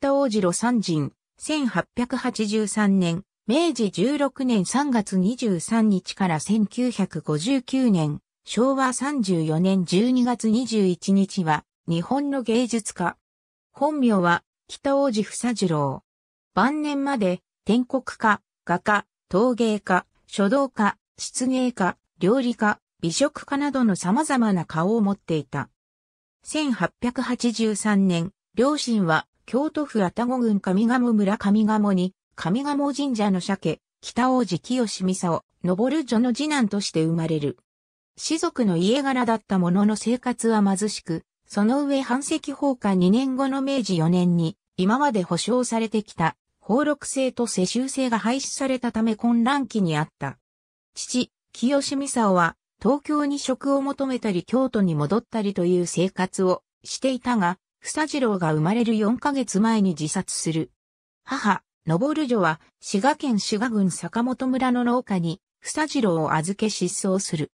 北王子路三人、1883年、明治16年3月23日から1959年、昭和34年12月21日は、日本の芸術家。本名は、北王子房次郎。晩年まで、天国家、画家、陶芸家、書道家、漆芸家、料理家、美食家などの様々な顔を持っていた。1883年、両親は京都府愛宕郡上賀茂村上賀茂に、上賀茂神社の鮭、北王子清美佐を、登る女の次男として生まれる。士族の家柄だったものの生活は貧しく、その上半世紀放壊2年後の明治4年に、今まで保障されてきた、放禄制と世襲制が廃止されたため混乱期にあった。父、清美佐は、東京に職を求めたり京都に戻ったりという生活をしていたが、房次郎が生まれる4ヶ月前に自殺する。母、のぼる女は、滋賀県滋賀郡坂本村の農家に、房次郎を預け失踪する。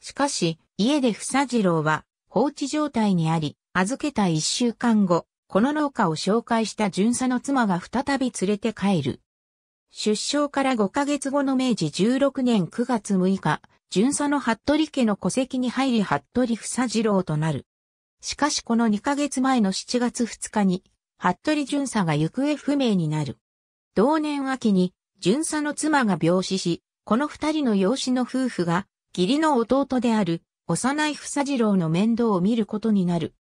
しかし、家で房次郎は、放置状態にあり、預けた1週間後、この農家を紹介した巡査の妻が再び連れて帰る。出生から5ヶ月後の明治16年9月6日、巡査の服部家の戸籍に入り服部房次郎となる。しかしこの2ヶ月前の7月2日に、服部巡査が行方不明になる。同年秋に、巡査の妻が病死し、この二人の養子の夫婦が、義理の弟である、幼い房次郎の面倒を見ることになる。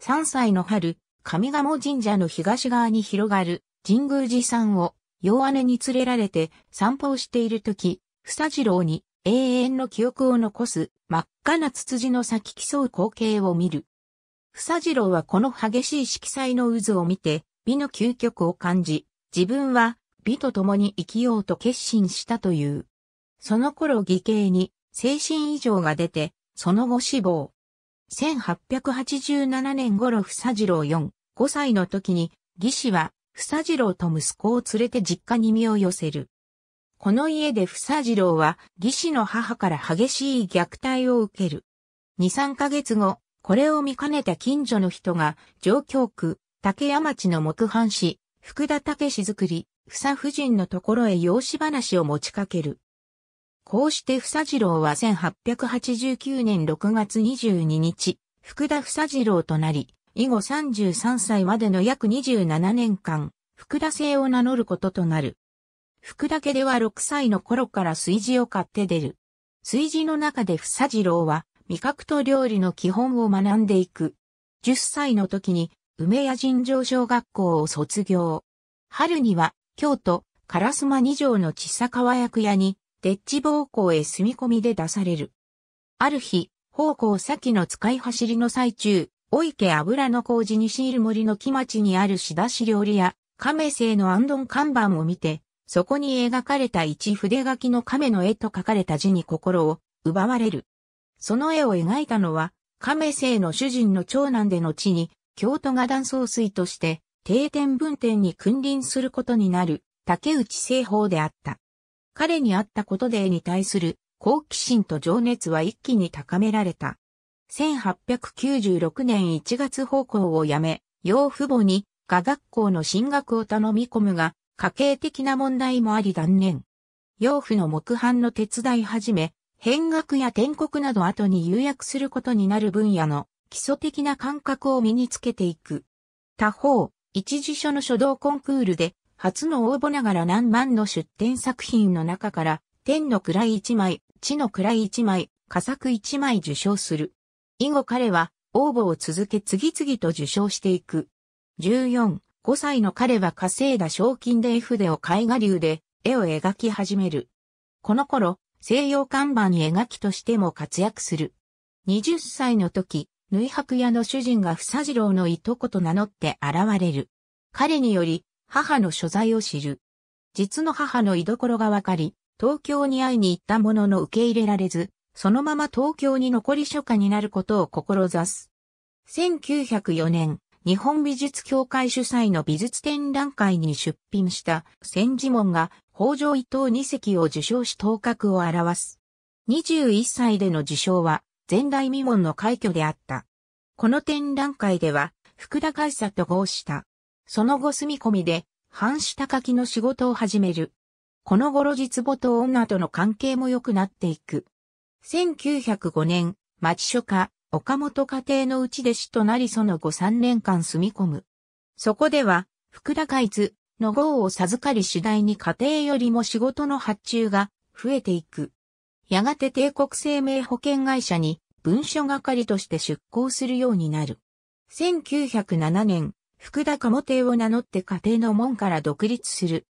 3歳の春、上賀茂神社の東側に広がる神宮寺山を、幼姉に連れられて散歩をしているとき、房次郎に永遠の記憶を残す真っ赤なツツジの咲き競う光景を見る。房次郎はこの激しい色彩の渦を見て、美の究極を感じ、自分は美と共に生きようと決心したという。その頃義兄に精神異常が出て、その後死亡。1887年頃房次郎4、5歳の時に、義士は房次郎と息子を連れて実家に身を寄せる。この家で房次郎は義士の母から激しい虐待を受ける。2、3ヶ月後、これを見かねた近所の人が、上京区、竹山町の木版師、福田武史作り、房夫人のところへ養子話を持ちかける。こうして房次郎は1889年6月22日、福田房次郎となり、以後33歳までの約27年間、福田姓を名乗ることとなる。福田家では6歳の頃から炊事を買って出る。炊事の中でさ次郎は、味覚と料理の基本を学んでいく。10歳の時に梅屋尋常小学校を卒業。春には京都烏丸二条の千佐川役屋に、デッチ暴行へ住み込みで出される。ある日、奉公先の使い走りの最中、お池油の麹西いる森の木町にある仕出し料理屋、亀製の安ん看板を見て、そこに描かれた一筆書きの亀の絵と書かれた字に心を奪われる。その絵を描いたのは、亀生の主人の長男での地に、京都画壇総帥として、定点分点に君臨することになる、竹内製法であった。彼に会ったことで絵に対する好奇心と情熱は一気に高められた。1896年1月方向を辞め、養父母に画学校の進学を頼み込むが、家計的な問題もあり断念。養父の木版の手伝い始め、変額や転国など後に有薬することになる分野の基礎的な感覚を身につけていく。他方、一次書の書道コンクールで初の応募ながら何万の出展作品の中から天の位一枚、地の位一枚、佳作一枚受賞する。以後彼は応募を続け次々と受賞していく。14、5歳の彼は稼いだ賞金で絵筆を絵画流で絵を描き始める。この頃、西洋看板絵描きとしても活躍する。20歳の時、縫白屋の主人が房次郎のいとこと名乗って現れる。彼により、母の所在を知る。実の母の居所がわかり、東京に会いに行ったものの受け入れられず、そのまま東京に残り初夏になることを志す。1904年、日本美術協会主催の美術展覧会に出品した千字門が北条伊藤二席を受賞し頭角を表す。21歳での受賞は、前代未聞の快挙であった。この展覧会では、福田海佐と合した。その後住み込みで、半下書きの仕事を始める。この頃実母と女との関係も良くなっていく。1905年、町書家、岡本家庭のうち弟子となりその後3年間住み込む。そこでは、福田海津、の号を授かり次第に家庭よりも仕事の発注が増えていく。やがて帝国生命保険会社に文書係として出向するようになる。1907年、福田鴨邸を名乗って家庭の門から独立する。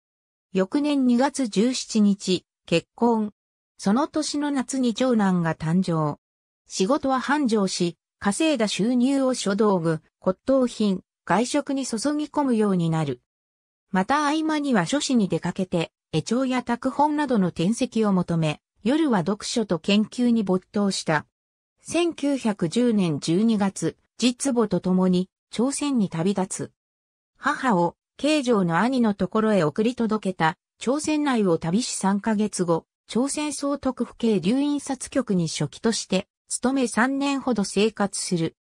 翌年2月17日、結婚。その年の夏に長男が誕生。仕事は繁盛し、稼いだ収入を書道具、骨董品、外食に注ぎ込むようになる。また合間には書士に出かけて、絵帳や拓本などの転籍を求め、夜は読書と研究に没頭した。1910年12月、実母と共に朝鮮に旅立つ。母を、慶城の兄のところへ送り届けた、朝鮮内を旅し3ヶ月後、朝鮮総督府警留印刷局に初期として、勤め3年ほど生活する。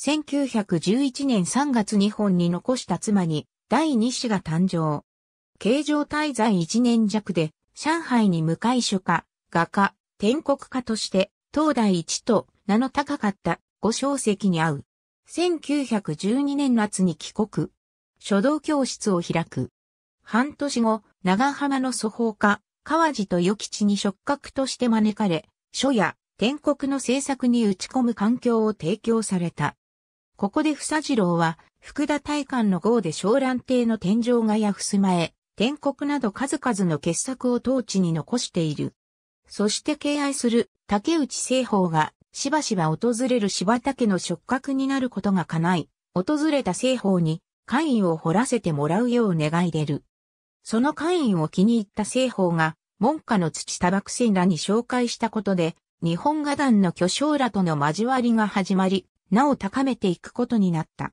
1911年3月日本に残した妻に、第2子が誕生。形状滞在1年弱で、上海に向かい書家、画家、天国家として、東大一と名の高かった五小石に会う。1912年夏に帰国。書道教室を開く。半年後、長浜の祖法家、川地と与吉に触覚として招かれ、書や天国の制作に打ち込む環境を提供された。ここで房次郎は福田大観の号で昭蘭亭の天井画や襖絵、天国など数々の傑作を当地に残している。そして敬愛する竹内聖法がしばしば訪れる柴竹の触覚になることが叶い、訪れた聖法に会員を掘らせてもらうよう願い出る。その会員を気に入った製法が、門下の土多漠戦らに紹介したことで、日本画壇の巨匠らとの交わりが始まり、なお高めていくことになった。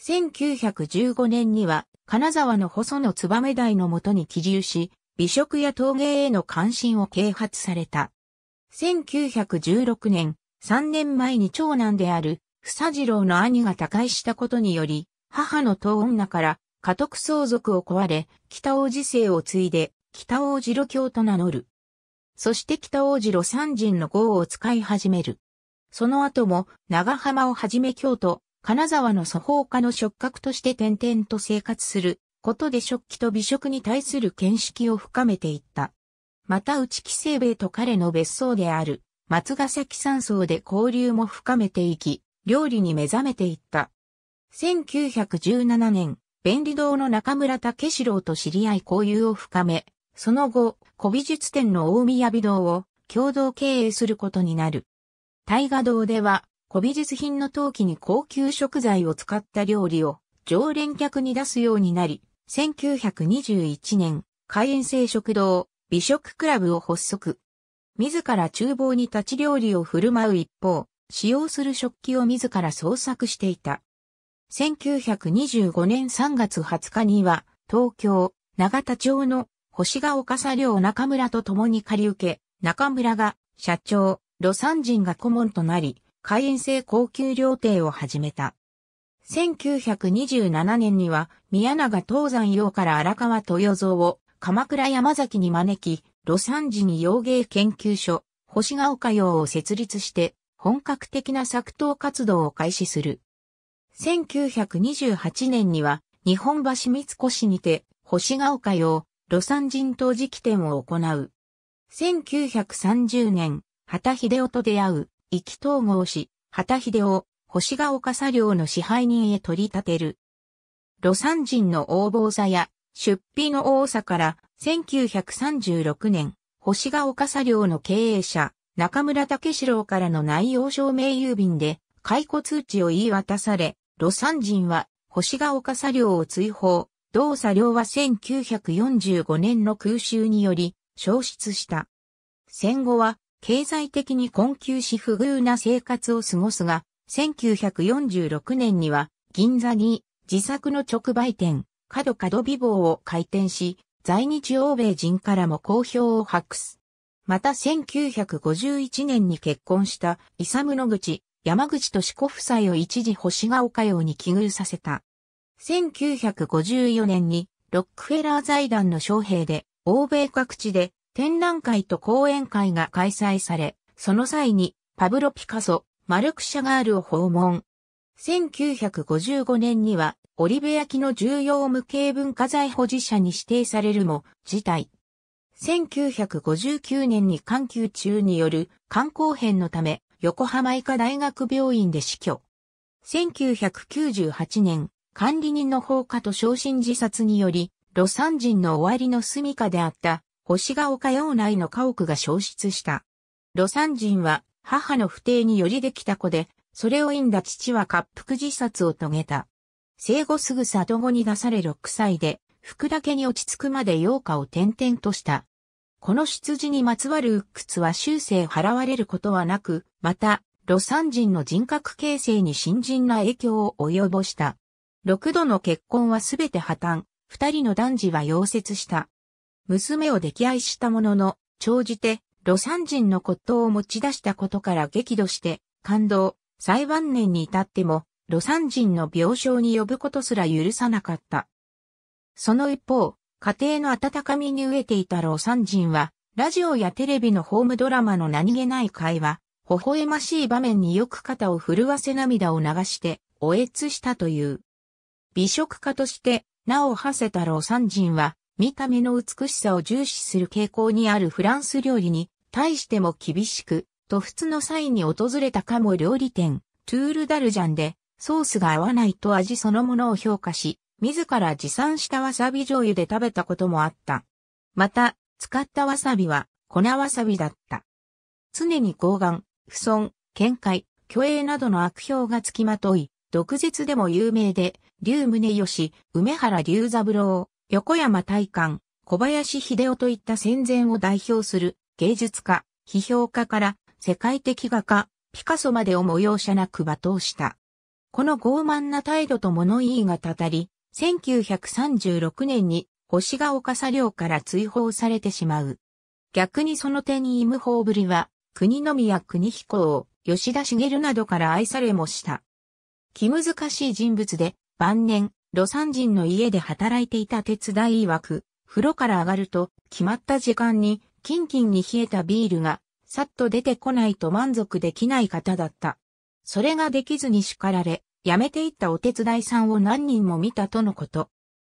1915年には、金沢の細野燕台のもとに帰住し、美食や陶芸への関心を啓発された。1916年、3年前に長男である、房次郎の兄が他界したことにより、母の当女から家督相続を壊れ、北王子姓を継いで、北王子路教と名乗る。そして北王子路三人の号を使い始める。その後も長浜をはじめ京都、金沢の祖法家の触覚として転々と生活することで食器と美食に対する見識を深めていった。また内木清兵衛と彼の別荘である松ヶ崎山荘で交流も深めていき、料理に目覚めていった。1917年、便利堂の中村武四郎と知り合い交友を深め、その後、古美術展の大宮美堂を共同経営することになる。大河堂では、古美術品の陶器に高級食材を使った料理を常連客に出すようになり、1921年、開園生食堂、美食クラブを発足。自ら厨房に立ち料理を振る舞う一方、使用する食器を自ら創作していた。1925年3月20日には、東京、長田町の星ヶ丘佐寮中村と共に借り受け、中村が社長、魯山人が顧問となり、海遠製高級料亭を始めた。1927年には宮永東山洋から荒川豊造を鎌倉山崎に招き、魯山寺に洋芸研究所、星ヶ丘洋を設立して本格的な作刀活動を開始する。1928年には日本橋三越にて星ヶ丘洋、魯山人陶磁器店を行う。1930年、畑秀夫と出会う。意気統合し、旗秀を星ヶ丘佐領の支配人へ取り立てる。魯山人の横暴さや出費の多さから1936年、星ヶ丘佐領の経営者、中村武四郎からの内容証明郵便で解雇通知を言い渡され、魯山人は星ヶ丘佐領を追放。同佐領は1945年の空襲により消失した。戦後は経済的に困窮し不遇な生活を過ごすが、1946年には銀座に自作の直売店、角角美貌を開店し、在日欧米人からも好評を博す。また1951年に結婚したイサムグ口、山口と子夫妻を一時星ヶ丘用に寄遇させた。1954年にロックフェラー財団の将兵で、欧米各地で展覧会と講演会が開催され、その際にパブロ・ピカソ、マルク・シャガールを訪問。1955年には、オリベヤキの重要無形文化財保持者に指定されるも、事態。1959年に緩急中による肝硬変のため、横浜医科大学病院で死去。1998年、管理人の放火と昇進自殺により、ロサン人の終わりの住処であった星が丘用内の家屋が消失した。サ山人は母の不定によりできた子で、それを因んだ父は滑腹自殺を遂げた。生後すぐ里子に出され6歳で、福だけに落ち着くまで洋歌を転々とした。この出自にまつわる鬱屈は終生払われることはなく、また、サ山人の人格形成に新人な影響を及ぼした。六度の結婚はすべて破綻、二人の男児は溶接した。娘を溺愛したものの、長じて、サン人の骨董を持ち出したことから激怒して、感動、最晩年に至っても、サン人の病床に呼ぶことすら許さなかった。その一方、家庭の温かみに飢えていたサン人は、ラジオやテレビのホームドラマの何気ない会話、微笑ましい場面によく肩を震わせ涙を流して、おえつしたという。美食家として、名を馳せたサン人は、見た目の美しさを重視する傾向にあるフランス料理に、対しても厳しく、と普通の際に訪れたカモ料理店、トゥールダルジャンで、ソースが合わないと味そのものを評価し、自ら持参したわさび醤油で食べたこともあった。また、使ったわさびは、粉わさびだった。常に抗がん、不損、見解、虚栄などの悪評がつきまとい、毒舌でも有名で、竜宗義、梅原龍三郎、横山大観、小林秀夫といった戦前を代表する芸術家、批評家から世界的画家、ピカソまでをも容赦なく罵倒した。この傲慢な態度と物言いがたたり、1936年に星が丘作領から追放されてしまう。逆にその手イムホーぶりは、国宮国彦を吉田茂などから愛されもした。気難しい人物で、晩年、魯山人の家で働いていた伝い曰く、風呂から上がると、決まった時間に、キンキンに冷えたビールが、さっと出てこないと満足できない方だった。それができずに叱られ、辞めていったお手伝いさんを何人も見たとのこと。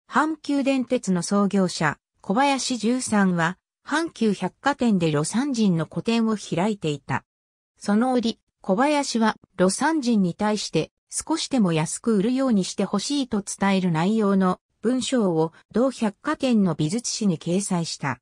阪急電鉄の創業者、小林十三は、阪急百貨店でロサン人の個展を開いていた。その折、小林は、ロサン人に対して、少しでも安く売るようにしてほしいと伝える内容の文章を同百貨店の美術誌に掲載した。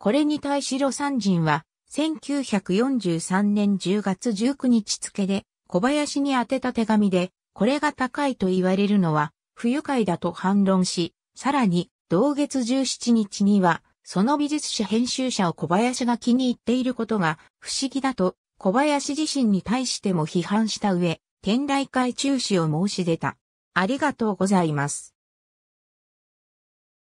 これに対し魯山人は、1943年10月19日付で、小林に宛てた手紙で、これが高いと言われるのは、不愉快だと反論し、さらに、同月17日には、その美術誌編集者を小林が気に入っていることが不思議だと小林自身に対しても批判した上、天台会中止を申し出た。ありがとうございます。